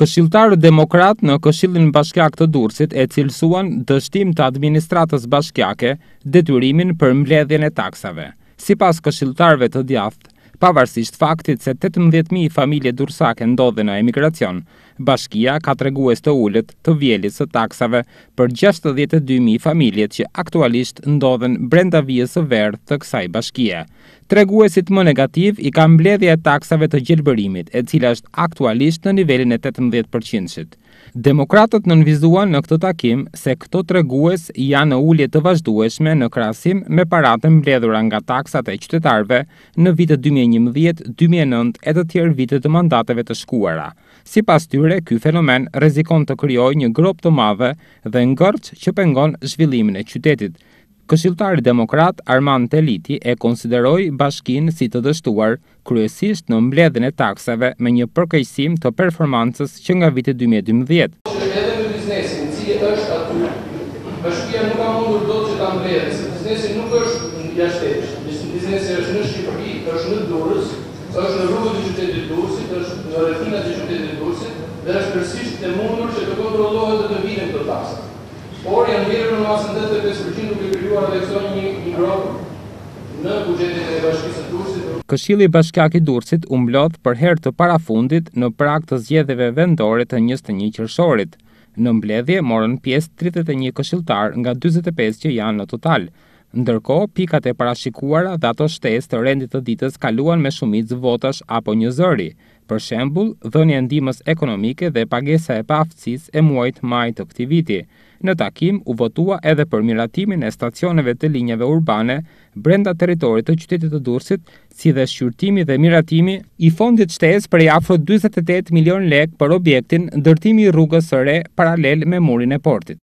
Këshiltarë demokrat në këshillin bashkjak të dursit e cilësuan dështim të administratës bashkjake detyrimin për mbledhjen e taksave. Si pas këshiltarve të djathë, Pavarësisht faktit se 18.000 familje dursake ndodhe në emigracion, bashkia ka të të ullet të vjelit së taksave për 62.000 familje që aktualisht ndodhen brenda vijës së verë të kësaj bashkia. Të më negativ i ka mbledhja e taksave të gjelbërimit, e cila është aktualisht në nivelin e 18%. Demokratët nënvizuan në këtë takim se këto tregues janë në ullje të vazhdueshme në krasim me paratën mbledhura nga taksat e qytetarve në vitët 2011-2009 e të tjerë vitët të mandateve të shkuara. Si pas tyre, ky fenomen rezikon të kryoj një grop të madhe dhe ngërç që pengon zhvillimin e qytetit, Këshiltari demokrat Arman Teliti e konsideroj bashkin si të dështuar kryesisht në mbledhën e taksave me një përkejsim të performancës që nga vitë 2012. Në që të e biznesin, është aty, bashkia nuk ka mundur do që të mbledhën, se biznesin nuk është një jashtesh, në biznesin është në Shqipëri, është në Durës, është në rrugë të qytetit Durësit, është në refina të qytetit Durësit, dhe është përsisht e mundur që të kontrolohet dhe të vinë këtë taksa. Por janë prodhoni i Durrësit në buxhetin e Bashkisë Durrësit. Këshilli Bashkiak i Durrësit u për herë të parafundit në prak të zgjedhjeve vendore të 21 qershorit. Në mbledhje morën pjesë 31 këshilltar nga 45 që janë në total. Ndërko, pikat e parashikuara dhe ato shtes të rendit të ditës kaluan me shumit zvotash apo një zëri, për shembul, dhe një ndimës ekonomike dhe pagesa e pafcis e muajt majt të këti viti. Në takim, u votua edhe për miratimin e stacioneve të linjeve urbane brenda teritorit të qytetit të dursit, si dhe shqyrtimi dhe miratimi i fondit shtes për i afro 28 milion lek për objektin ndërtimi rrugës sëre paralel me murin e portit.